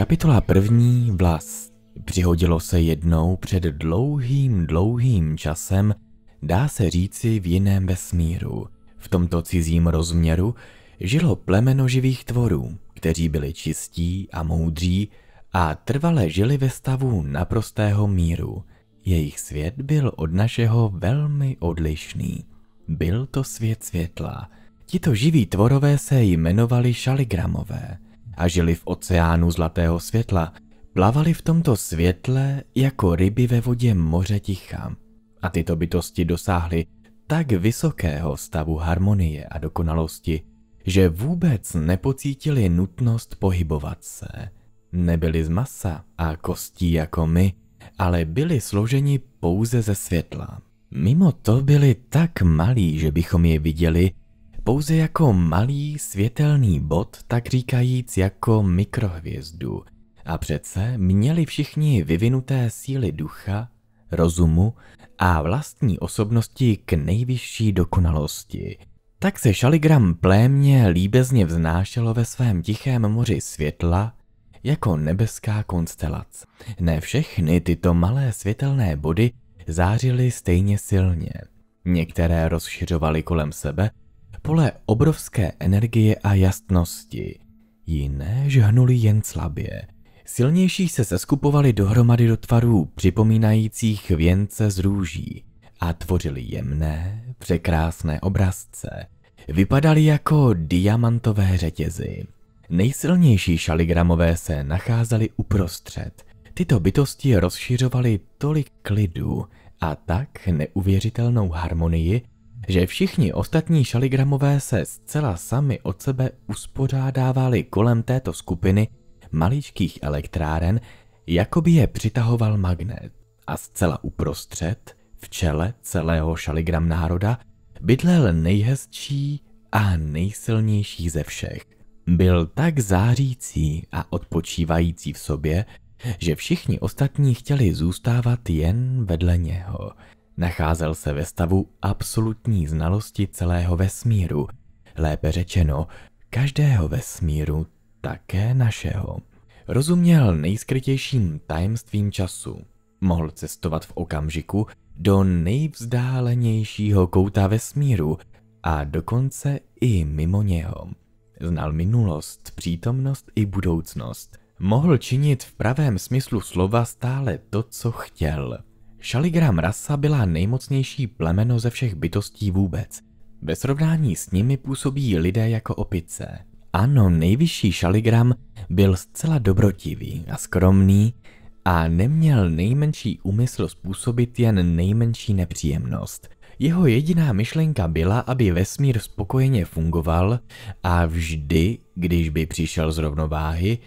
Kapitola první vlast. Přihodilo se jednou před dlouhým, dlouhým časem, dá se říci v jiném vesmíru. V tomto cizím rozměru žilo plemeno živých tvorů, kteří byli čistí a moudří a trvale žili ve stavu naprostého míru. Jejich svět byl od našeho velmi odlišný. Byl to svět světla. Tito živí tvorové se jmenovali šaligramové – a žili v oceánu zlatého světla. Plavali v tomto světle jako ryby ve vodě moře ticha. A tyto bytosti dosáhly tak vysokého stavu harmonie a dokonalosti, že vůbec nepocítili nutnost pohybovat se. Nebyli z masa a kostí jako my, ale byli složeni pouze ze světla. Mimo to byli tak malí, že bychom je viděli pouze jako malý světelný bod, tak říkajíc jako mikrohvězdu. A přece měli všichni vyvinuté síly ducha, rozumu a vlastní osobnosti k nejvyšší dokonalosti. Tak se šaligram plémě líbezně vznášelo ve svém tichém moři světla, jako nebeská konstelace. Ne všechny tyto malé světelné body zářily stejně silně. Některé rozšiřovaly kolem sebe pole obrovské energie a jasnosti. Jiné žhnuli jen slabě. Silnější se seskupovali dohromady do tvarů připomínajících věnce z růží a tvořili jemné, překrásné obrazce. Vypadaly jako diamantové řetězy. Nejsilnější šaligramové se nacházely uprostřed. Tyto bytosti rozšiřovaly tolik klidu a tak neuvěřitelnou harmonii, že všichni ostatní šaligramové se zcela sami od sebe uspořádávali kolem této skupiny maličkých elektráren, jako by je přitahoval magnet. A zcela uprostřed, v čele celého šaligram národa, bydlel nejhezčí a nejsilnější ze všech. Byl tak zářící a odpočívající v sobě, že všichni ostatní chtěli zůstávat jen vedle něho – Nacházel se ve stavu absolutní znalosti celého vesmíru, lépe řečeno každého vesmíru, také našeho. Rozuměl nejskrytějším tajemstvím času. Mohl cestovat v okamžiku do nejvzdálenějšího kouta vesmíru a dokonce i mimo něho. Znal minulost, přítomnost i budoucnost. Mohl činit v pravém smyslu slova stále to, co chtěl – Šaligram rasa byla nejmocnější plemeno ze všech bytostí vůbec. Ve srovnání s nimi působí lidé jako opice. Ano, nejvyšší šaligram byl zcela dobrotivý a skromný a neměl nejmenší úmysl způsobit jen nejmenší nepříjemnost. Jeho jediná myšlenka byla, aby vesmír spokojeně fungoval a vždy, když by přišel z rovnováhy,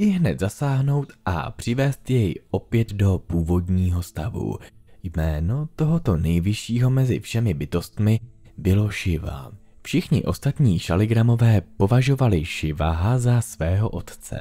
ji hned zasáhnout a přivést jej opět do původního stavu. Jméno tohoto nejvyššího mezi všemi bytostmi bylo Shiva. Všichni ostatní šaligramové považovali Shivaha za svého otce.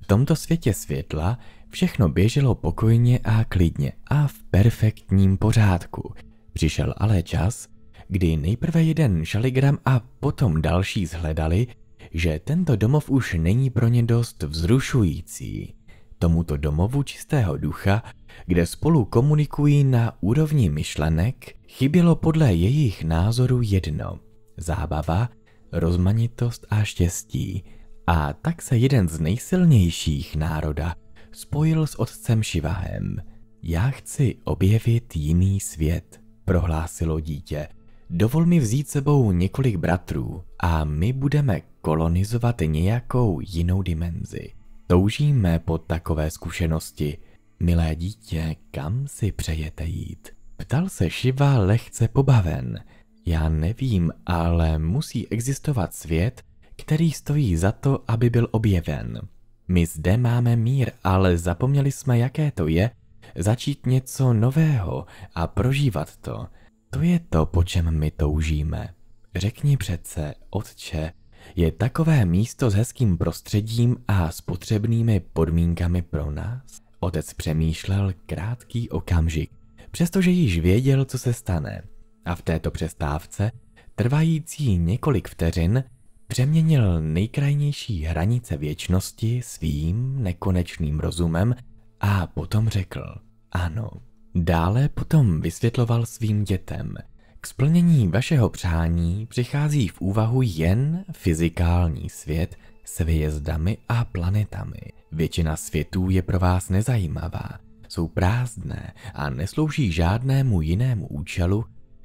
V tomto světě světla všechno běželo pokojně a klidně a v perfektním pořádku. Přišel ale čas, kdy nejprve jeden šaligram a potom další zhledali, že tento domov už není pro ně dost vzrušující. Tomuto domovu čistého ducha, kde spolu komunikují na úrovni myšlenek, chybělo podle jejich názoru jedno – zábava, rozmanitost a štěstí. A tak se jeden z nejsilnějších národa spojil s otcem Šivahem. Já chci objevit jiný svět, prohlásilo dítě – Dovol mi vzít sebou několik bratrů a my budeme kolonizovat nějakou jinou dimenzi. Toužíme po takové zkušenosti. Milé dítě, kam si přejete jít? Ptal se Shiva lehce pobaven. Já nevím, ale musí existovat svět, který stojí za to, aby byl objeven. My zde máme mír, ale zapomněli jsme, jaké to je, začít něco nového a prožívat to. To je to, po čem my toužíme. Řekni přece, otče, je takové místo s hezkým prostředím a s potřebnými podmínkami pro nás? Otec přemýšlel krátký okamžik, přestože již věděl, co se stane. A v této přestávce, trvající několik vteřin, přeměnil nejkrajnější hranice věčnosti svým nekonečným rozumem a potom řekl ano. Dále potom vysvětloval svým dětem, k splnění vašeho přání přichází v úvahu jen fyzikální svět s hvězdami a planetami. Většina světů je pro vás nezajímavá, jsou prázdné a neslouží žádnému jinému účelu,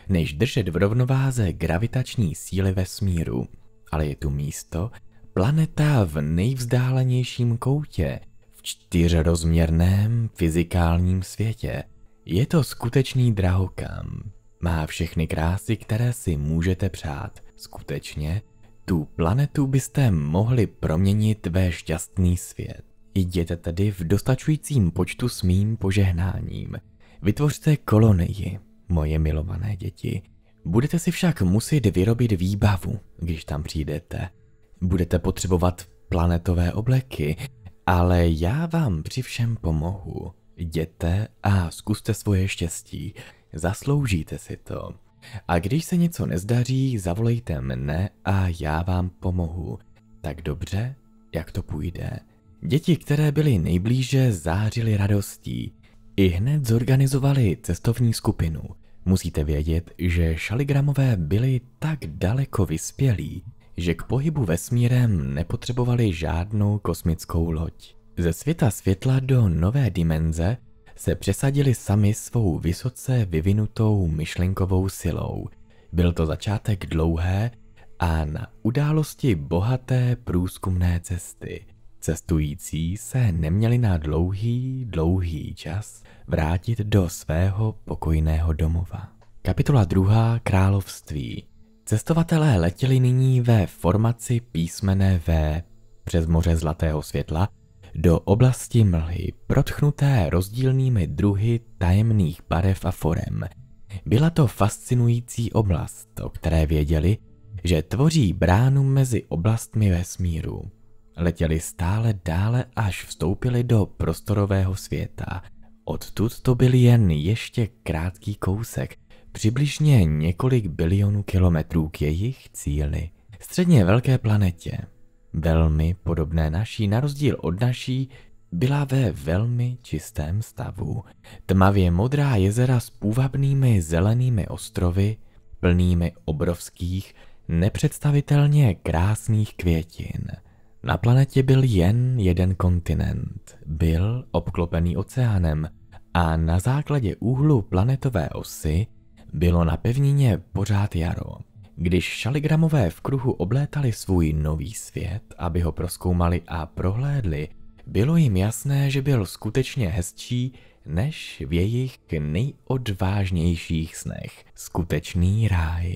než držet v rovnováze gravitační síly vesmíru. Ale je tu místo, planeta v nejvzdálenějším koutě, v čtyřrozměrném fyzikálním světě – je to skutečný drahokam. Má všechny krásy, které si můžete přát. Skutečně, tu planetu byste mohli proměnit ve šťastný svět. Jděte tedy v dostačujícím počtu s mým požehnáním. Vytvořte kolonii, moje milované děti. Budete si však muset vyrobit výbavu, když tam přijdete. Budete potřebovat planetové obleky, ale já vám při všem pomohu jděte a zkuste svoje štěstí. Zasloužíte si to. A když se něco nezdaří, zavolejte mne a já vám pomohu. Tak dobře, jak to půjde. Děti, které byly nejblíže, zářily radostí. I hned zorganizovali cestovní skupinu. Musíte vědět, že šaligramové byli tak daleko vyspělí, že k pohybu vesmírem nepotřebovali žádnou kosmickou loď. Ze světa světla do nové dimenze se přesadili sami svou vysoce vyvinutou myšlenkovou silou. Byl to začátek dlouhé a na události bohaté průzkumné cesty. Cestující se neměli na dlouhý, dlouhý čas vrátit do svého pokojného domova. Kapitola 2. Království Cestovatelé letěli nyní ve formaci písmene V přes moře zlatého světla do oblasti mlhy, protchnuté rozdílnými druhy tajemných barev a forem. Byla to fascinující oblast, o které věděli, že tvoří bránu mezi oblastmi vesmíru. Letěli stále dále, až vstoupili do prostorového světa. Odtud to byl jen ještě krátký kousek, přibližně několik bilionů kilometrů k jejich cíli, středně velké planetě velmi podobné naší, na rozdíl od naší, byla ve velmi čistém stavu. Tmavě modrá jezera s půvabnými zelenými ostrovy, plnými obrovských, nepředstavitelně krásných květin. Na planetě byl jen jeden kontinent. Byl obklopený oceánem a na základě úhlu planetové osy bylo na pevnině pořád jaro. Když šaligramové v kruhu oblétali svůj nový svět, aby ho proskoumali a prohlédli, bylo jim jasné, že byl skutečně hezčí než v jejich nejodvážnějších snech. Skutečný ráj.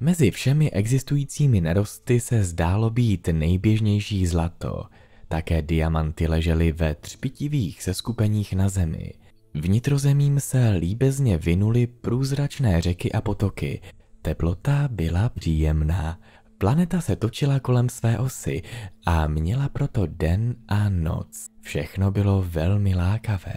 Mezi všemi existujícími nerosty se zdálo být nejběžnější zlato. Také diamanty ležely ve třpitivých seskupeních na zemi. Vnitrozemím se líbezně vinuly průzračné řeky a potoky, Teplota byla příjemná. Planeta se točila kolem své osy a měla proto den a noc. Všechno bylo velmi lákavé.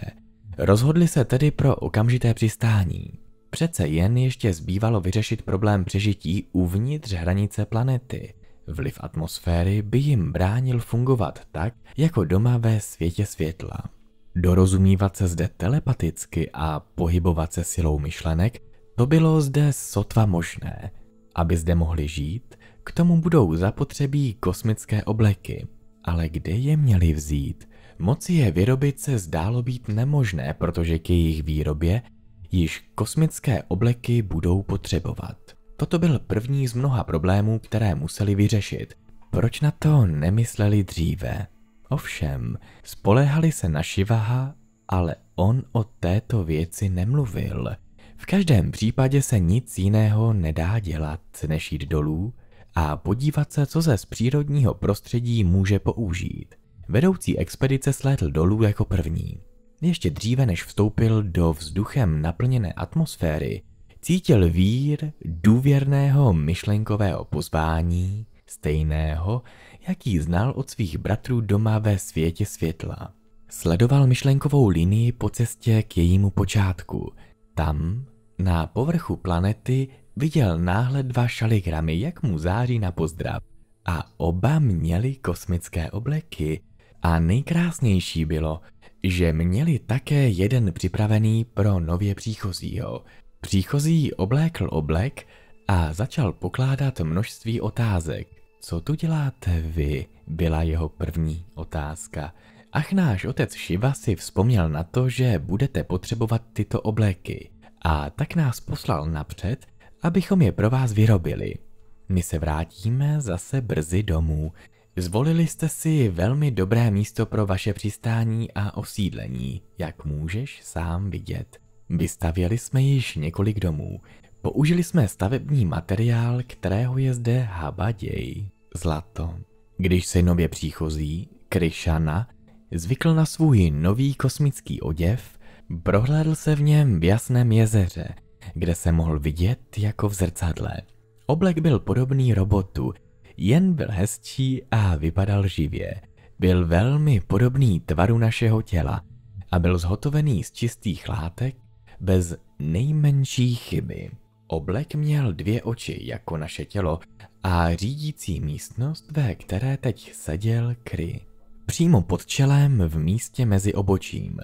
Rozhodli se tedy pro okamžité přistání. Přece jen ještě zbývalo vyřešit problém přežití uvnitř hranice planety. Vliv atmosféry by jim bránil fungovat tak, jako doma ve světě světla. Dorozumívat se zde telepaticky a pohybovat se silou myšlenek to bylo zde sotva možné. Aby zde mohli žít, k tomu budou zapotřebí kosmické obleky. Ale kde je měli vzít? Moci je vyrobit se zdálo být nemožné, protože k jejich výrobě již kosmické obleky budou potřebovat. Toto byl první z mnoha problémů, které museli vyřešit. Proč na to nemysleli dříve? Ovšem, spolehali se na Šivaha, ale on o této věci nemluvil – v každém případě se nic jiného nedá dělat, než jít dolů a podívat se, co se z přírodního prostředí může použít. Vedoucí expedice slétl dolů jako první. Ještě dříve, než vstoupil do vzduchem naplněné atmosféry, cítil vír důvěrného myšlenkového pozvání, stejného, jaký znal od svých bratrů doma ve světě světla. Sledoval myšlenkovou linii po cestě k jejímu počátku – tam, na povrchu planety, viděl náhle dva šaligramy, jak mu září na pozdrav. A oba měli kosmické obleky. A nejkrásnější bylo, že měli také jeden připravený pro nově příchozího. Příchozí oblékl oblek a začal pokládat množství otázek. Co tu děláte vy? byla jeho první otázka. Ach náš otec Shiva si vzpomněl na to, že budete potřebovat tyto obléky a tak nás poslal napřed, abychom je pro vás vyrobili. My se vrátíme zase brzy domů. Zvolili jste si velmi dobré místo pro vaše přistání a osídlení, jak můžeš sám vidět. Vystavěli jsme již několik domů. Použili jsme stavební materiál, kterého je zde habaděj, zlato. Když se nově příchozí, Krišana, Zvykl na svůj nový kosmický oděv, prohlédl se v něm v jasném jezeře, kde se mohl vidět jako v zrcadle. Oblek byl podobný robotu, jen byl hezčí a vypadal živě. Byl velmi podobný tvaru našeho těla a byl zhotovený z čistých látek bez nejmenší chyby. Oblek měl dvě oči jako naše tělo a řídící místnost, ve které teď seděl Kry. Přímo pod čelem v místě mezi obočím.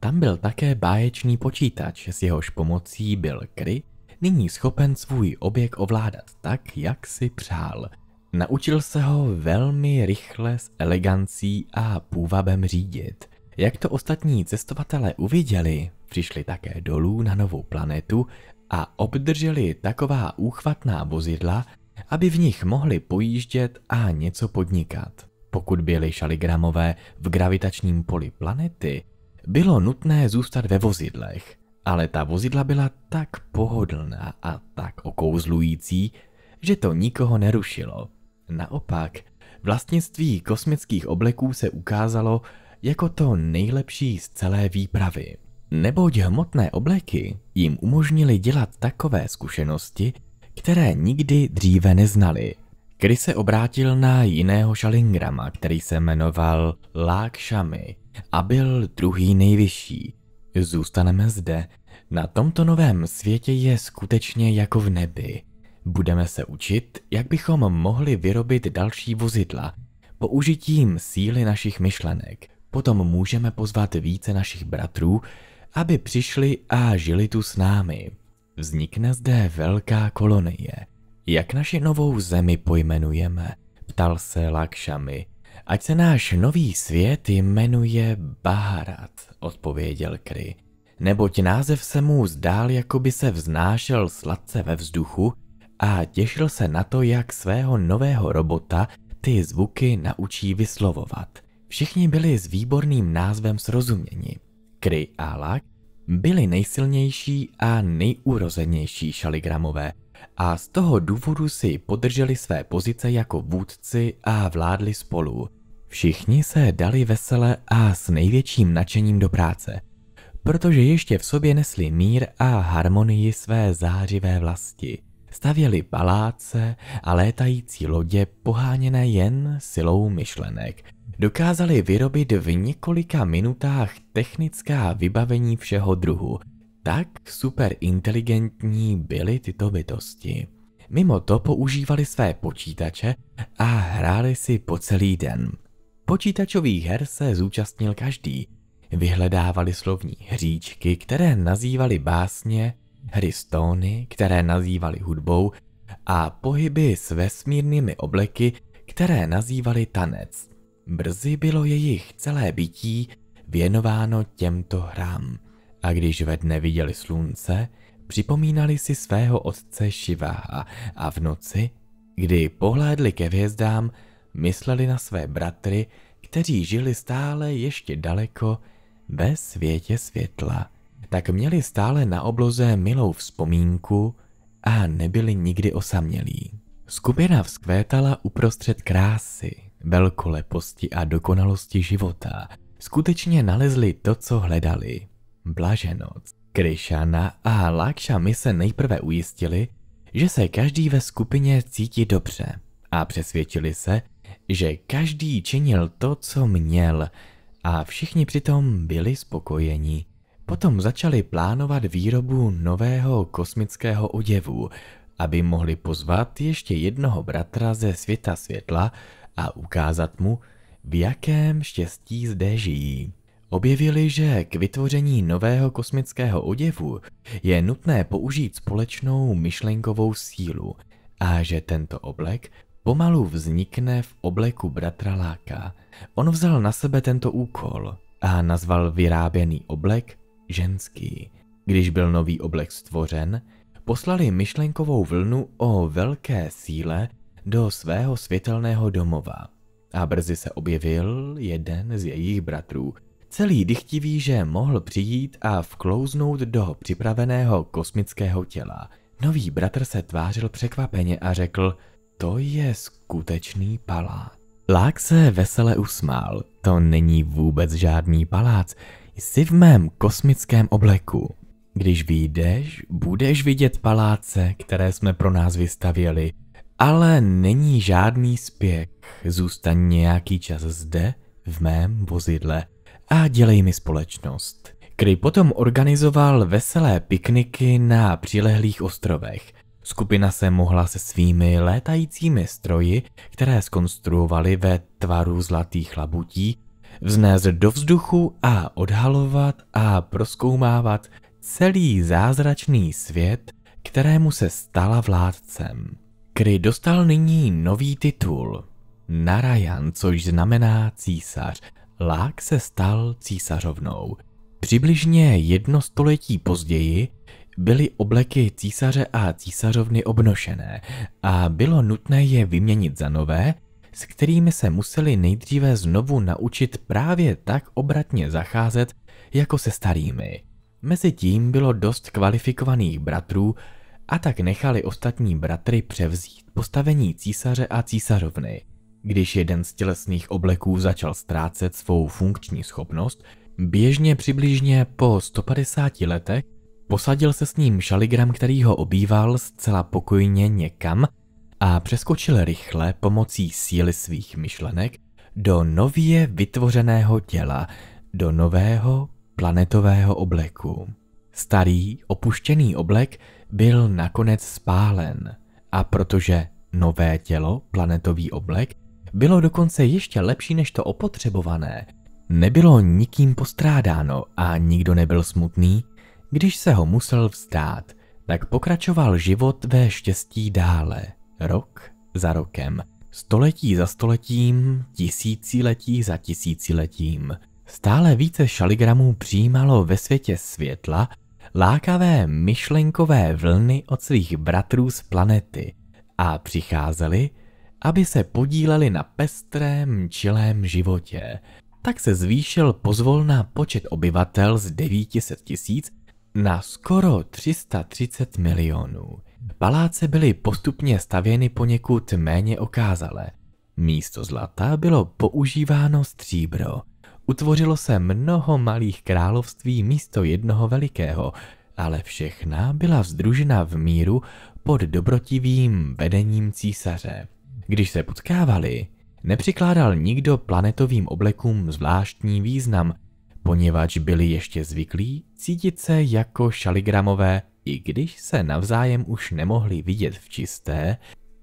Tam byl také báječný počítač, s jehož pomocí byl Kry nyní schopen svůj objekt ovládat tak, jak si přál. Naučil se ho velmi rychle s elegancí a půvabem řídit. Jak to ostatní cestovatelé uviděli, přišli také dolů na novou planetu a obdrželi taková úchvatná vozidla, aby v nich mohli pojíždět a něco podnikat. Pokud byly šaligramové v gravitačním poli planety, bylo nutné zůstat ve vozidlech, ale ta vozidla byla tak pohodlná a tak okouzlující, že to nikoho nerušilo. Naopak, vlastnictví kosmických obleků se ukázalo jako to nejlepší z celé výpravy. Neboť hmotné obleky jim umožnili dělat takové zkušenosti, které nikdy dříve neznali – kdy se obrátil na jiného šalingrama, který se jmenoval Lakshami a byl druhý nejvyšší. Zůstaneme zde. Na tomto novém světě je skutečně jako v nebi. Budeme se učit, jak bychom mohli vyrobit další vozidla použitím síly našich myšlenek. Potom můžeme pozvat více našich bratrů, aby přišli a žili tu s námi. Vznikne zde velká kolonie – jak naši novou zemi pojmenujeme? Ptal se Lakšami. Ať se náš nový svět jmenuje Baharat, odpověděl Kry. Neboť název se mu zdál, jako by se vznášel sladce ve vzduchu a těšil se na to, jak svého nového robota ty zvuky naučí vyslovovat. Všichni byli s výborným názvem srozuměni. Kry a Lak byli nejsilnější a nejurozenější šaligramové, a z toho důvodu si podrželi své pozice jako vůdci a vládli spolu. Všichni se dali vesele a s největším nadšením do práce, protože ještě v sobě nesli mír a harmonii své zářivé vlasti. Stavěli paláce a létající lodě poháněné jen silou myšlenek. Dokázali vyrobit v několika minutách technická vybavení všeho druhu – tak super inteligentní byly tyto bytosti. Mimo to používali své počítače a hráli si po celý den. Počítačových her se zúčastnil každý. Vyhledávali slovní hříčky, které nazývali básně, hry stóny, které nazývali hudbou a pohyby s vesmírnými obleky, které nazývali tanec. Brzy bylo jejich celé bytí věnováno těmto hrám. A když ve dne viděli slunce, připomínali si svého otce Šiváha a v noci, kdy pohlédli ke hvězdám, mysleli na své bratry, kteří žili stále ještě daleko ve světě světla. Tak měli stále na obloze milou vzpomínku a nebyli nikdy osamělí. Skupina vzkvétala uprostřed krásy, velkoleposti a dokonalosti života. Skutečně nalezli to, co hledali. Blaženoc. Krišana a Lakšami se nejprve ujistili, že se každý ve skupině cítí dobře a přesvědčili se, že každý činil to, co měl a všichni přitom byli spokojeni. Potom začali plánovat výrobu nového kosmického oděvu, aby mohli pozvat ještě jednoho bratra ze světa světla a ukázat mu, v jakém štěstí zde žijí. Objevili, že k vytvoření nového kosmického oděvu je nutné použít společnou myšlenkovou sílu a že tento oblek pomalu vznikne v obleku bratra Láka. On vzal na sebe tento úkol a nazval vyráběný oblek ženský. Když byl nový oblek stvořen, poslali myšlenkovou vlnu o velké síle do svého světelného domova a brzy se objevil jeden z jejich bratrů, celý dychtivý, že mohl přijít a vklouznout do připraveného kosmického těla. Nový bratr se tvářil překvapeně a řekl, to je skutečný palác. Lák se vesele usmál, to není vůbec žádný palác, jsi v mém kosmickém obleku. Když vyjdeš, budeš vidět paláce, které jsme pro nás vystavěli, ale není žádný spěch, zůstaň nějaký čas zde, v mém vozidle a Dělej mi společnost, kdy potom organizoval veselé pikniky na přilehlých ostrovech. Skupina se mohla se svými létajícími stroji, které skonstruovali ve tvaru zlatých labutí, vznést do vzduchu a odhalovat a proskoumávat celý zázračný svět, kterému se stala vládcem. Kry dostal nyní nový titul Narayan, což znamená císař, Lák se stal císařovnou. Přibližně jedno století později byly obleky císaře a císařovny obnošené a bylo nutné je vyměnit za nové, s kterými se museli nejdříve znovu naučit právě tak obratně zacházet jako se starými. Mezitím bylo dost kvalifikovaných bratrů a tak nechali ostatní bratry převzít postavení císaře a císařovny. Když jeden z tělesných obleků začal ztrácet svou funkční schopnost, běžně přibližně po 150 letech posadil se s ním šaligram, který ho obýval zcela pokojně někam a přeskočil rychle pomocí síly svých myšlenek do nově vytvořeného těla, do nového planetového obleku. Starý, opuštěný oblek byl nakonec spálen a protože nové tělo, planetový oblek, bylo dokonce ještě lepší než to opotřebované. Nebylo nikým postrádáno a nikdo nebyl smutný, když se ho musel vzdát, tak pokračoval život ve štěstí dále, rok za rokem, století za stoletím, tisíciletí za tisíciletím. Stále více šaligramů přijímalo ve světě světla lákavé myšlenkové vlny od svých bratrů z planety a přicházeli aby se podíleli na pestrém čilém životě. Tak se zvýšil pozvolná počet obyvatel z 900 tisíc na skoro 330 milionů. Paláce byly postupně stavěny poněkud méně okázale. Místo zlata bylo používáno stříbro. Utvořilo se mnoho malých království místo jednoho velikého, ale všechna byla vzdružena v míru pod dobrotivým vedením císaře. Když se potkávali, nepřikládal nikdo planetovým oblekům zvláštní význam, poněvadž byli ještě zvyklí cítit se jako šaligramové, i když se navzájem už nemohli vidět v čisté,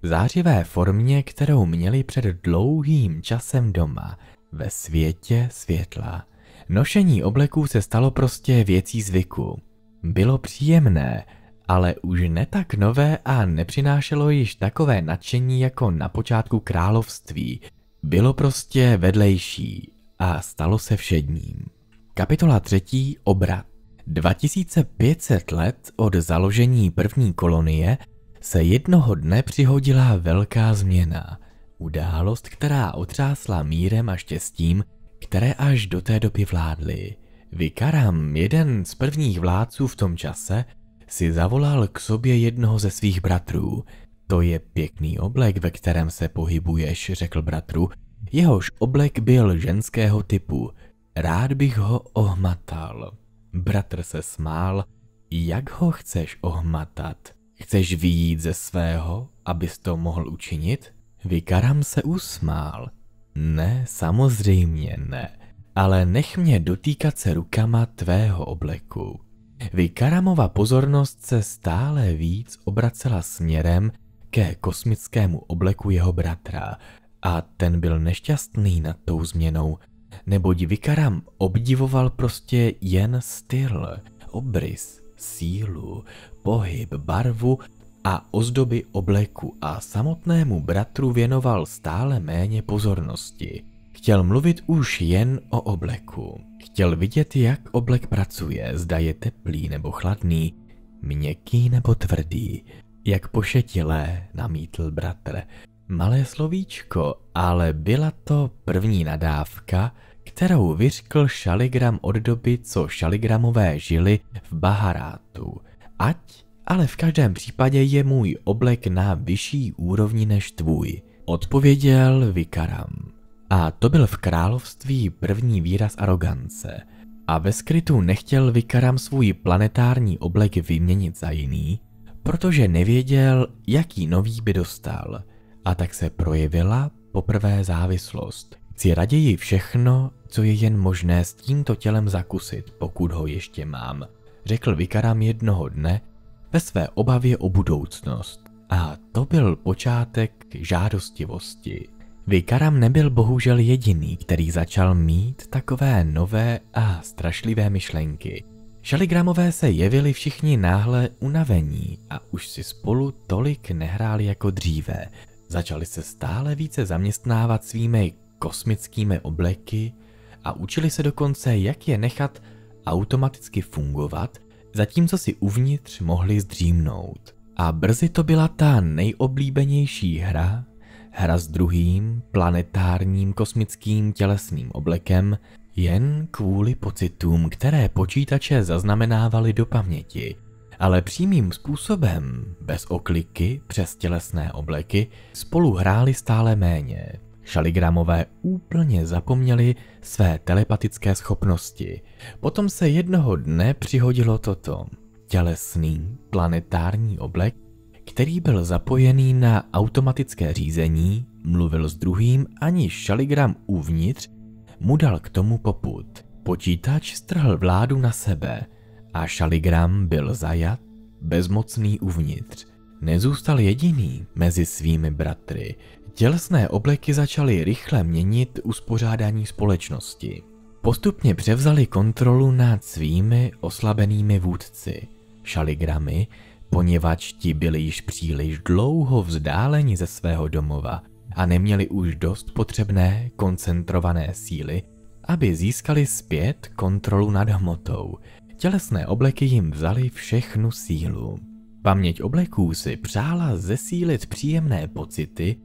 zářivé formě, kterou měli před dlouhým časem doma, ve světě světla. Nošení obleků se stalo prostě věcí zvyku. Bylo příjemné, ale už ne tak nové a nepřinášelo již takové nadšení jako na počátku království. Bylo prostě vedlejší a stalo se všedním. Kapitola třetí Obrat 2500 let od založení první kolonie se jednoho dne přihodila velká změna. Událost, která otřásla mírem a štěstím, které až do té doby vládly. Vikaram, jeden z prvních vládců v tom čase, si zavolal k sobě jednoho ze svých bratrů. To je pěkný oblek, ve kterém se pohybuješ, řekl bratru. Jehož oblek byl ženského typu. Rád bych ho ohmatal. Bratr se smál. Jak ho chceš ohmatat? Chceš vyjít ze svého, abys to mohl učinit? Vykaram se usmál. Ne, samozřejmě ne, ale nech mě dotýkat se rukama tvého obleku. Vikaramova pozornost se stále víc obracela směrem ke kosmickému obleku jeho bratra a ten byl nešťastný nad tou změnou, neboť Vikaram obdivoval prostě jen styl, obrys, sílu, pohyb, barvu a ozdoby obleku a samotnému bratru věnoval stále méně pozornosti – Chtěl mluvit už jen o obleku. Chtěl vidět, jak oblek pracuje, zda je teplý nebo chladný, měkký nebo tvrdý. Jak pošetilé, namítl bratr. Malé slovíčko, ale byla to první nadávka, kterou vyřkl šaligram od doby, co šaligramové žili v Baharátu. Ať, ale v každém případě je můj oblek na vyšší úrovni než tvůj, odpověděl Vikaram. A to byl v království první výraz arogance. A ve skrytu nechtěl Vikaram svůj planetární oblek vyměnit za jiný, protože nevěděl, jaký nový by dostal. A tak se projevila poprvé závislost. Chci raději všechno, co je jen možné s tímto tělem zakusit, pokud ho ještě mám, řekl Vikaram jednoho dne ve své obavě o budoucnost. A to byl počátek žádostivosti. Vikaram nebyl bohužel jediný, který začal mít takové nové a strašlivé myšlenky. Šaligramové se jevili všichni náhle unavení a už si spolu tolik nehráli jako dříve. Začali se stále více zaměstnávat svými kosmickými obleky a učili se dokonce, jak je nechat automaticky fungovat, zatímco si uvnitř mohli zdřímnout. A brzy to byla ta nejoblíbenější hra, hra s druhým planetárním kosmickým tělesným oblekem jen kvůli pocitům, které počítače zaznamenávaly do paměti, ale přímým způsobem, bez okliky přes tělesné obleky, spolu hráli stále méně. Šaligramové úplně zapomněli své telepatické schopnosti. Potom se jednoho dne přihodilo toto. Tělesný planetární oblek který byl zapojený na automatické řízení, mluvil s druhým, ani šaligram uvnitř, mu dal k tomu poput. Počítač strhl vládu na sebe a šaligram byl zajat, bezmocný uvnitř. Nezůstal jediný mezi svými bratry. Tělesné obleky začaly rychle měnit uspořádání společnosti. Postupně převzali kontrolu nad svými oslabenými vůdci, šaligramy, poněvadž ti byli již příliš dlouho vzdáleni ze svého domova a neměli už dost potřebné koncentrované síly, aby získali zpět kontrolu nad hmotou. Tělesné obleky jim vzali všechnu sílu. Paměť obleků si přála zesílit příjemné pocity,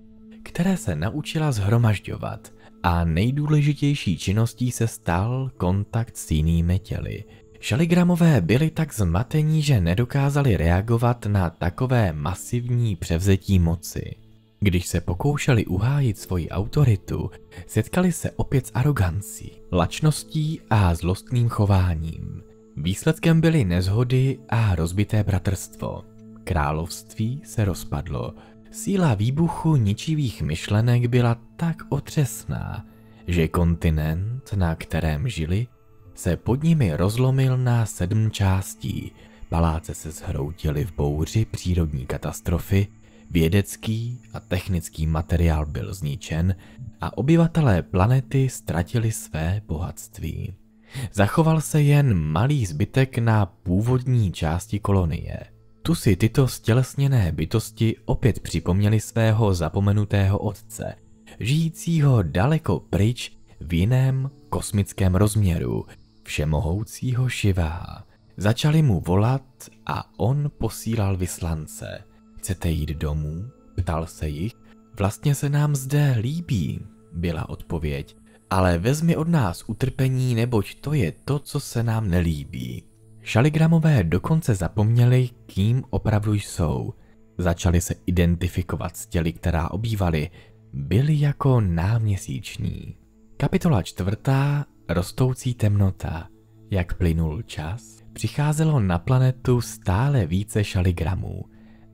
které se naučila zhromažďovat a nejdůležitější činností se stal kontakt s jinými těly – Šaligramové byli tak zmatení, že nedokázali reagovat na takové masivní převzetí moci. Když se pokoušeli uhájit svoji autoritu, setkali se opět s arogancí, lačností a zlostným chováním. Výsledkem byly nezhody a rozbité bratrstvo. Království se rozpadlo. Síla výbuchu ničivých myšlenek byla tak otřesná, že kontinent, na kterém žili, se pod nimi rozlomil na sedm částí. Paláce se zhroutily v bouři přírodní katastrofy, vědecký a technický materiál byl zničen a obyvatelé planety ztratili své bohatství. Zachoval se jen malý zbytek na původní části kolonie. Tu si tyto stělesněné bytosti opět připomněli svého zapomenutého otce, žijícího daleko pryč v jiném kosmickém rozměru, všemohoucího Šivá. Začali mu volat a on posílal vyslance. Chcete jít domů? Ptal se jich. Vlastně se nám zde líbí, byla odpověď. Ale vezmi od nás utrpení, neboť to je to, co se nám nelíbí. Šaligramové dokonce zapomněli, kým opravdu jsou. Začali se identifikovat s těly, která obývali. Byli jako náměsíční. Kapitola čtvrtá Rostoucí temnota, jak plynul čas, přicházelo na planetu stále více šaligramů,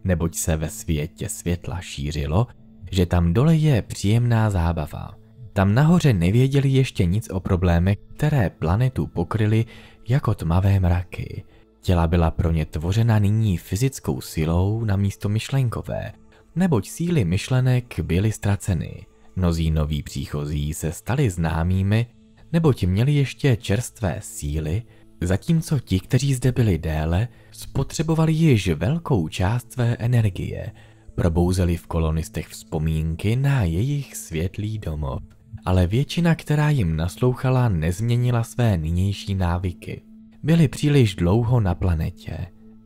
neboť se ve světě světla šířilo, že tam dole je příjemná zábava. Tam nahoře nevěděli ještě nic o problémech, které planetu pokryly jako tmavé mraky. Těla byla pro ně tvořena nyní fyzickou silou na místo myšlenkové, neboť síly myšlenek byly ztraceny. Mnozí noví příchozí se stali známými neboť měli ještě čerstvé síly, zatímco ti, kteří zde byli déle, spotřebovali již velkou část své energie, probouzeli v kolonistech vzpomínky na jejich světlý domov. Ale většina, která jim naslouchala, nezměnila své nynější návyky. Byli příliš dlouho na planetě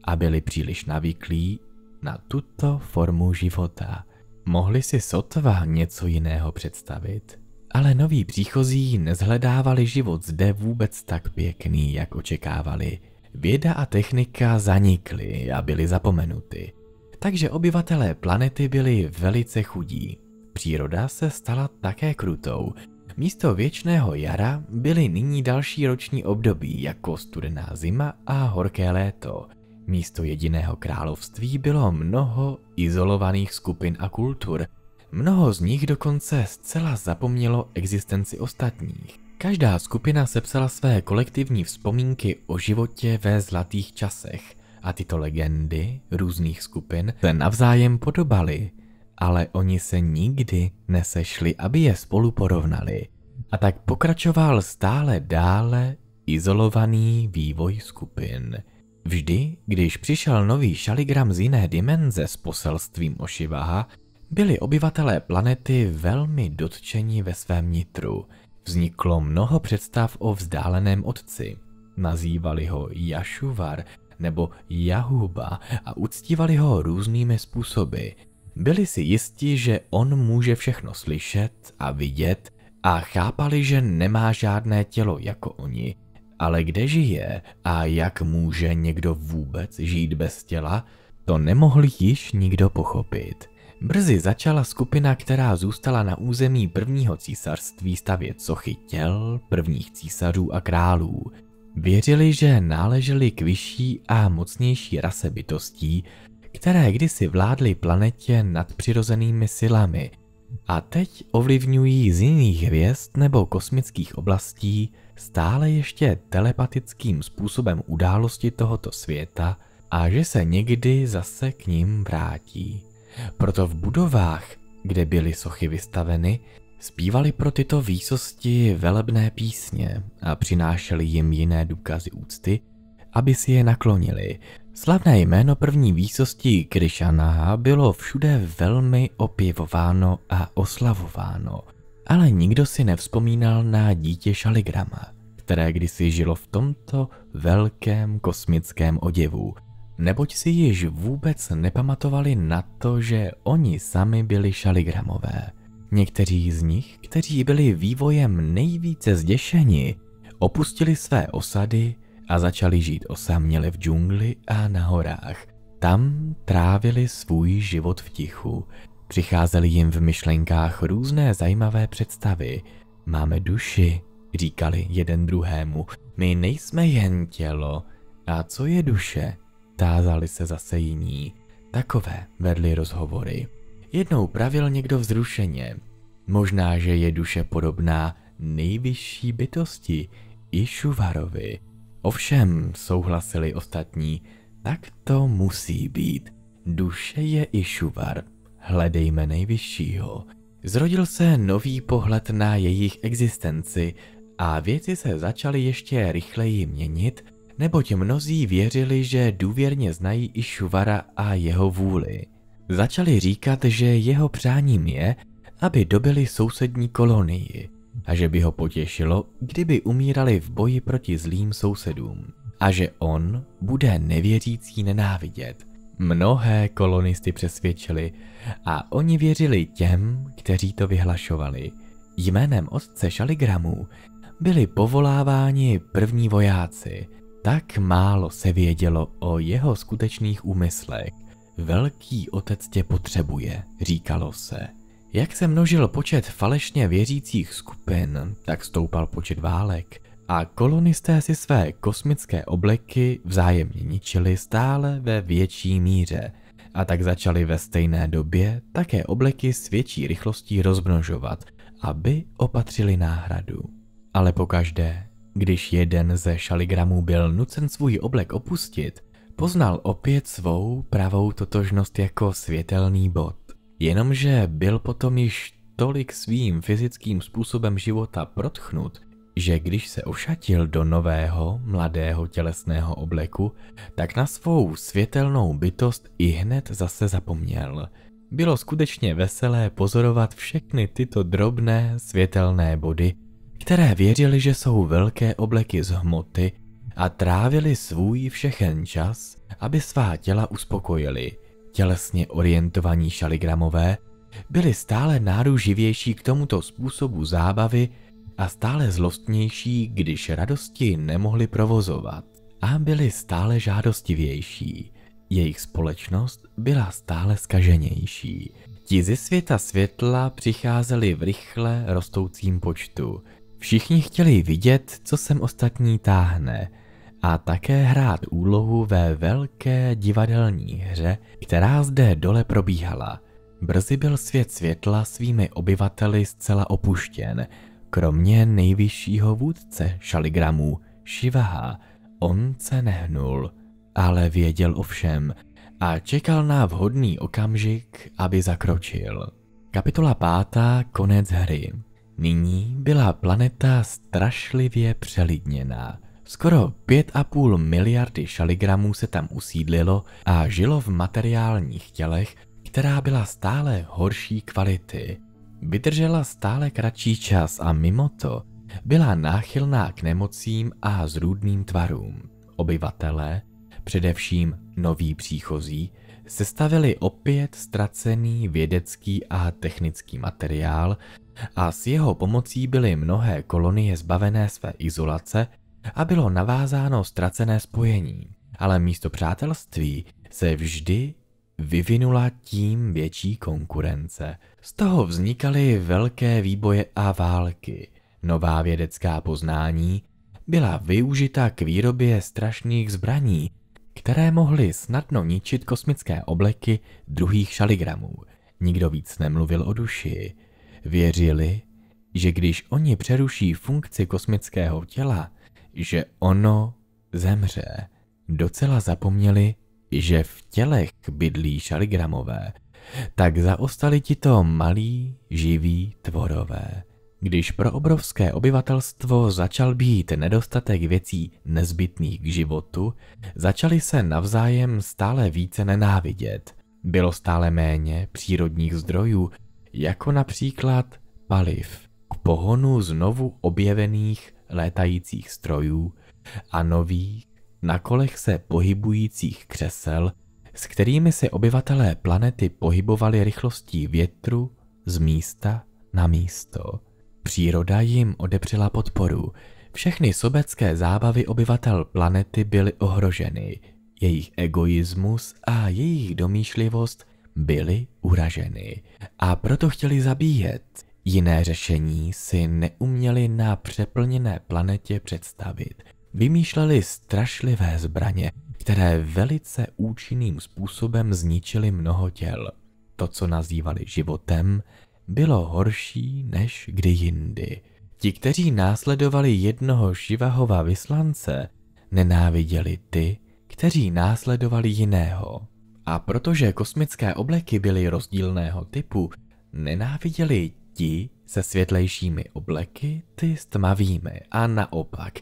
a byli příliš navyklí na tuto formu života. Mohli si sotva něco jiného představit – ale noví příchozí nezhledávali život zde vůbec tak pěkný, jak očekávali. Věda a technika zanikly a byly zapomenuty. Takže obyvatelé planety byli velice chudí. Příroda se stala také krutou. Místo věčného jara byly nyní další roční období jako studená zima a horké léto. Místo jediného království bylo mnoho izolovaných skupin a kultur – Mnoho z nich dokonce zcela zapomnělo existenci ostatních. Každá skupina sepsala své kolektivní vzpomínky o životě ve zlatých časech a tyto legendy různých skupin se navzájem podobaly, ale oni se nikdy nesešli, aby je spolu porovnali. A tak pokračoval stále dále izolovaný vývoj skupin. Vždy, když přišel nový šaligram z jiné dimenze s poselstvím Ošivaha, byli obyvatelé planety velmi dotčeni ve svém nitru. Vzniklo mnoho představ o vzdáleném otci. Nazývali ho Jašuvar nebo Jahuba a uctívali ho různými způsoby. Byli si jisti, že on může všechno slyšet a vidět a chápali, že nemá žádné tělo jako oni. Ale kde žije a jak může někdo vůbec žít bez těla, to nemohl již nikdo pochopit. Brzy začala skupina, která zůstala na území prvního císařství stavět sochy těl prvních císařů a králů. Věřili, že náleželi k vyšší a mocnější rase bytostí, které kdysi vládly planetě nad přirozenými silami a teď ovlivňují z jiných hvězd nebo kosmických oblastí stále ještě telepatickým způsobem události tohoto světa a že se někdy zase k ním vrátí. Proto v budovách, kde byly sochy vystaveny, zpívali pro tyto výsosti velebné písně a přinášeli jim jiné důkazy úcty, aby si je naklonili. Slavné jméno první výsosti Krišana bylo všude velmi opěvováno a oslavováno, ale nikdo si nevzpomínal na dítě Šaligrama, které kdysi žilo v tomto velkém kosmickém oděvu – neboť si již vůbec nepamatovali na to, že oni sami byli šaligramové. Někteří z nich, kteří byli vývojem nejvíce zděšeni, opustili své osady a začali žít osaměle v džungli a na horách. Tam trávili svůj život v tichu. Přicházely jim v myšlenkách různé zajímavé představy. Máme duši, říkali jeden druhému. My nejsme jen tělo. A co je duše? tázali se zase jiní. Takové vedly rozhovory. Jednou pravil někdo vzrušeně. Možná, že je duše podobná nejvyšší bytosti, i Šuvarovi. Ovšem, souhlasili ostatní, tak to musí být. Duše je i Šuvar, hledejme nejvyššího. Zrodil se nový pohled na jejich existenci a věci se začaly ještě rychleji měnit neboť mnozí věřili, že důvěrně znají i Šuvara a jeho vůli. Začali říkat, že jeho přáním je, aby dobili sousední kolonii a že by ho potěšilo, kdyby umírali v boji proti zlým sousedům a že on bude nevěřící nenávidět. Mnohé kolonisty přesvědčili a oni věřili těm, kteří to vyhlašovali. Jménem otce Šaligramů byli povoláváni první vojáci – tak málo se vědělo o jeho skutečných úmyslech. Velký otec tě potřebuje, říkalo se. Jak se množil počet falešně věřících skupin, tak stoupal počet válek a kolonisté si své kosmické obleky vzájemně ničili stále ve větší míře a tak začali ve stejné době také obleky s větší rychlostí rozmnožovat, aby opatřili náhradu. Ale pokaždé když jeden ze šaligramů byl nucen svůj oblek opustit, poznal opět svou pravou totožnost jako světelný bod. Jenomže byl potom již tolik svým fyzickým způsobem života protchnut, že když se ošatil do nového, mladého tělesného obleku, tak na svou světelnou bytost i hned zase zapomněl. Bylo skutečně veselé pozorovat všechny tyto drobné světelné body, které věřili, že jsou velké obleky z hmoty a trávili svůj všechen čas, aby svá těla uspokojili. Tělesně orientovaní šaligramové byli stále náruživější k tomuto způsobu zábavy a stále zlostnější, když radosti nemohli provozovat a byli stále žádostivější. Jejich společnost byla stále skaženější. Ti ze světa světla přicházeli v rychle rostoucím počtu. Všichni chtěli vidět, co sem ostatní táhne, a také hrát úlohu ve velké divadelní hře, která zde dole probíhala. Brzy byl svět světla svými obyvateli zcela opuštěn, kromě nejvyššího vůdce šaligramů, Šivaha. On se nehnul, ale věděl o všem a čekal na vhodný okamžik, aby zakročil. Kapitola pátá, konec hry. Nyní byla planeta strašlivě přelidněná. Skoro 5,5 miliardy šaligramů se tam usídlilo a žilo v materiálních tělech, která byla stále horší kvality. Vydržela stále kratší čas a mimo to byla náchylná k nemocím a zrůdným tvarům. Obyvatelé, především noví příchozí, sestavili opět ztracený vědecký a technický materiál, a s jeho pomocí byly mnohé kolonie zbavené své izolace a bylo navázáno ztracené spojení. Ale místo přátelství se vždy vyvinula tím větší konkurence. Z toho vznikaly velké výboje a války. Nová vědecká poznání byla využita k výrobě strašných zbraní, které mohly snadno ničit kosmické obleky druhých šaligramů. Nikdo víc nemluvil o duši. Věřili, že když oni přeruší funkci kosmického těla, že ono zemře. Docela zapomněli, že v tělech bydlí šaligramové, tak zaostali to malí, živí tvorové. Když pro obrovské obyvatelstvo začal být nedostatek věcí nezbytných k životu, začali se navzájem stále více nenávidět. Bylo stále méně přírodních zdrojů jako například paliv k pohonu znovu objevených létajících strojů a nových, na kolech se pohybujících křesel, s kterými se obyvatelé planety pohybovali rychlostí větru z místa na místo. Příroda jim odepřela podporu. Všechny sobecké zábavy obyvatel planety byly ohroženy. Jejich egoismus a jejich domýšlivost byly uraženy a proto chtěli zabíjet. Jiné řešení si neuměli na přeplněné planetě představit. Vymýšleli strašlivé zbraně, které velice účinným způsobem zničily mnoho těl. To, co nazývali životem, bylo horší než kdy jindy. Ti, kteří následovali jednoho Šivahova vyslance, nenáviděli ty, kteří následovali jiného. A protože kosmické obleky byly rozdílného typu, nenáviděli ti se světlejšími obleky ty s tmavými a naopak.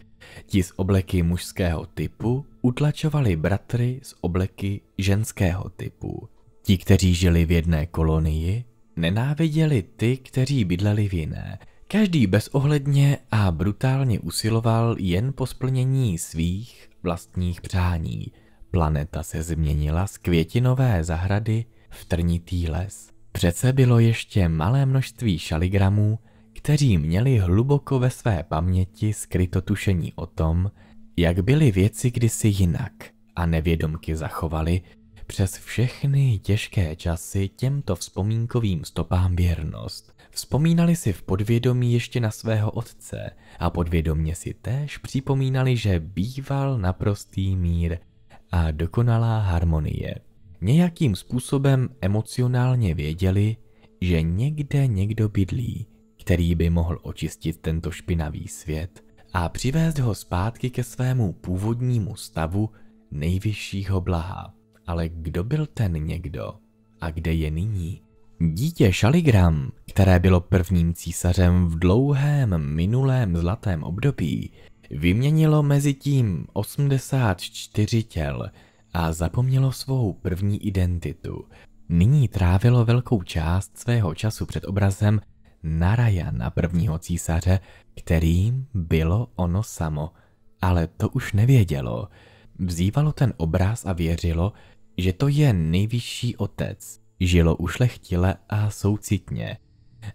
Ti z obleky mužského typu utlačovali bratry s obleky ženského typu. Ti, kteří žili v jedné kolonii, nenáviděli ty, kteří bydleli v jiné. Každý bezohledně a brutálně usiloval jen po splnění svých vlastních přání – Planeta se změnila z květinové zahrady v trnitý les. Přece bylo ještě malé množství šaligramů, kteří měli hluboko ve své paměti skryto tušení o tom, jak byly věci kdysi jinak a nevědomky zachovali přes všechny těžké časy těmto vzpomínkovým stopám věrnost. Vzpomínali si v podvědomí ještě na svého otce a podvědomě si též připomínali, že býval naprostý mír a dokonalá harmonie. Nějakým způsobem emocionálně věděli, že někde někdo bydlí, který by mohl očistit tento špinavý svět a přivést ho zpátky ke svému původnímu stavu nejvyššího blaha. Ale kdo byl ten někdo a kde je nyní? Dítě Šaligram, které bylo prvním císařem v dlouhém minulém zlatém období, Vyměnilo mezi tím 84 těl a zapomnělo svou první identitu. Nyní trávilo velkou část svého času před obrazem na prvního císaře, kterým bylo ono samo, ale to už nevědělo. Vzývalo ten obraz a věřilo, že to je nejvyšší otec. Žilo ušlechtile a soucitně –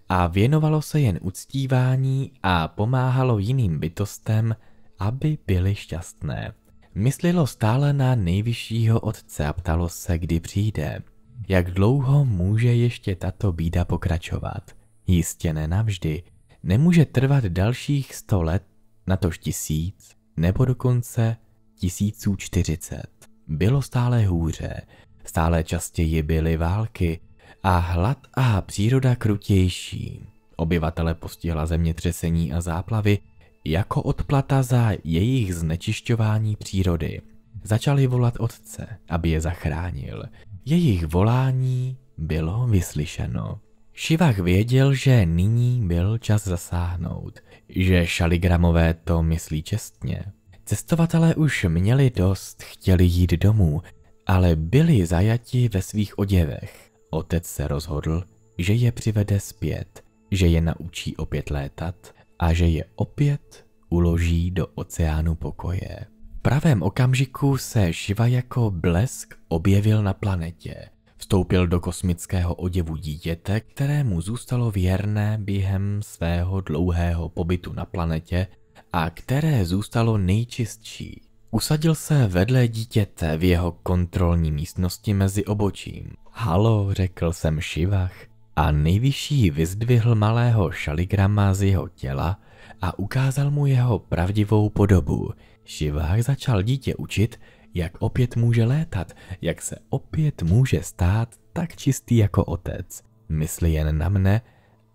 a věnovalo se jen uctívání a pomáhalo jiným bytostem, aby byly šťastné. Myslilo stále na nejvyššího otce a ptalo se, kdy přijde. Jak dlouho může ještě tato bída pokračovat? Jistě ne navždy. Nemůže trvat dalších sto let, natož tisíc, nebo dokonce tisíců čtyřicet. Bylo stále hůře, stále častěji byly války, a hlad a příroda krutější. Obyvatele postihla zemětřesení a záplavy jako odplata za jejich znečišťování přírody. Začali volat otce, aby je zachránil. Jejich volání bylo vyslyšeno. Šivach věděl, že nyní byl čas zasáhnout, že šaligramové to myslí čestně. Cestovatelé už měli dost, chtěli jít domů, ale byli zajati ve svých oděvech. Otec se rozhodl, že je přivede zpět, že je naučí opět létat a že je opět uloží do oceánu pokoje. V pravém okamžiku se živa jako blesk objevil na planetě. Vstoupil do kosmického oděvu dítěte, kterému zůstalo věrné během svého dlouhého pobytu na planetě a které zůstalo nejčistší. Usadil se vedle dítěte v jeho kontrolní místnosti mezi obočím. Halo, řekl jsem Šivach a nejvyšší vyzdvihl malého šaligrama z jeho těla a ukázal mu jeho pravdivou podobu. Šivách začal dítě učit, jak opět může létat, jak se opět může stát tak čistý jako otec. Mysli jen na mne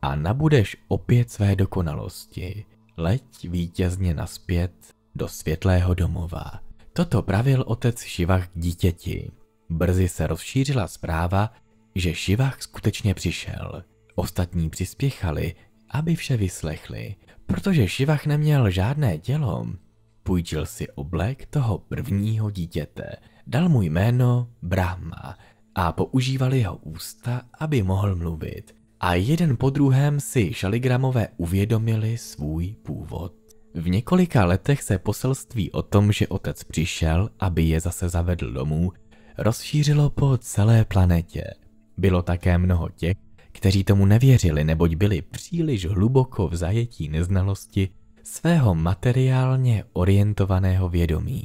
a nabudeš opět své dokonalosti. Leď vítězně naspět do světlého domova. Toto pravil otec Šivach dítěti. Brzy se rozšířila zpráva, že Šivach skutečně přišel. Ostatní přispěchali, aby vše vyslechli. Protože Šivach neměl žádné tělo, půjčil si oblek toho prvního dítěte. Dal mu jméno Brahma a používal jeho ústa, aby mohl mluvit. A jeden po druhém si šaligramové uvědomili svůj původ. V několika letech se poselství o tom, že otec přišel, aby je zase zavedl domů, rozšířilo po celé planetě. Bylo také mnoho těch, kteří tomu nevěřili, neboť byli příliš hluboko v zajetí neznalosti svého materiálně orientovaného vědomí.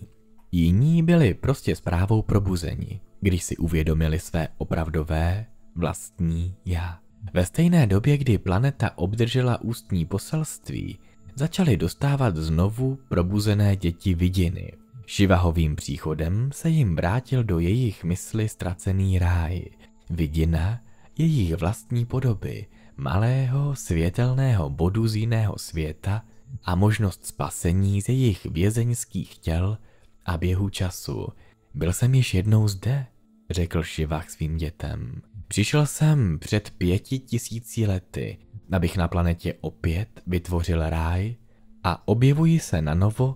Jiní byli prostě zprávou probuzeni, když si uvědomili své opravdové vlastní já. Ve stejné době, kdy planeta obdržela ústní poselství, začaly dostávat znovu probuzené děti vidiny Šivahovým příchodem se jim vrátil do jejich mysli ztracený ráj, vidina jejich vlastní podoby, malého světelného bodu z jiného světa a možnost spasení z jejich vězeňských těl a běhu času. Byl jsem již jednou zde, řekl Šivach svým dětem. Přišel jsem před pěti tisíci lety, abych na planetě opět vytvořil ráj a objevuji se na novo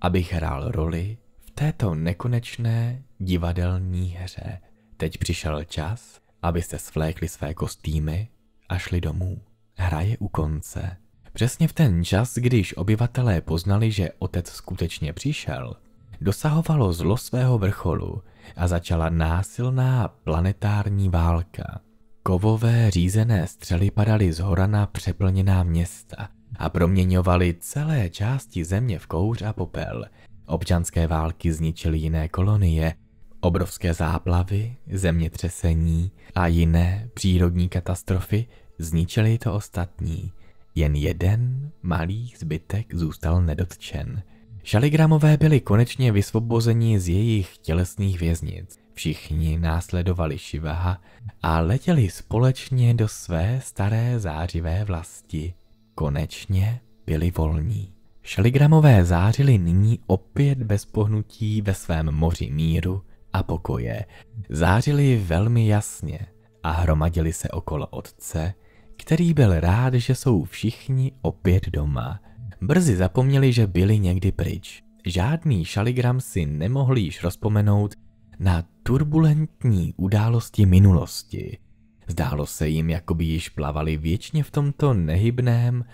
abych hrál roli v této nekonečné divadelní hře. Teď přišel čas, abyste svlékli své kostýmy a šli domů. Hra je u konce. Přesně v ten čas, když obyvatelé poznali, že otec skutečně přišel, dosahovalo zlo svého vrcholu a začala násilná planetární válka. Kovové řízené střely padaly z hora na přeplněná města – a proměňovali celé části země v kouř a popel. Občanské války zničily jiné kolonie, obrovské záplavy, zemětřesení a jiné přírodní katastrofy zničily to ostatní. Jen jeden malý zbytek zůstal nedotčen. Šaligramové byli konečně vysvobozeni z jejich tělesných věznic. Všichni následovali Šivaha a letěli společně do své staré zářivé vlasti. Konečně byli volní. Šeligramové zářili nyní opět bez pohnutí ve svém moři míru a pokoje. Zářili velmi jasně a hromadili se okolo otce, který byl rád, že jsou všichni opět doma. Brzy zapomněli, že byli někdy pryč. Žádný šaligram si nemohl již rozpomenout na turbulentní události minulosti – Zdálo se jim, jako by již plavali věčně v tomto nehybném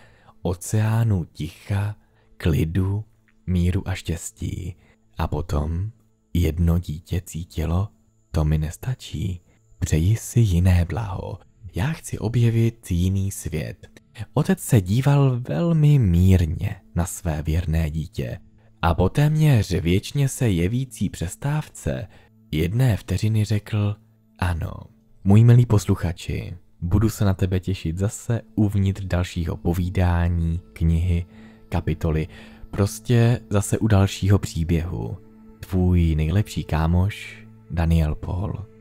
oceánu ticha, klidu, míru a štěstí. A potom jedno dítě cítilo, to mi nestačí, přeji si jiné blaho, já chci objevit jiný svět. Otec se díval velmi mírně na své věrné dítě a po téměř věčně se jevící přestávce jedné vteřiny řekl ano. Můj milý posluchači, budu se na tebe těšit zase uvnitř dalšího povídání, knihy, kapitoly, prostě zase u dalšího příběhu. Tvůj nejlepší kámoš Daniel Paul.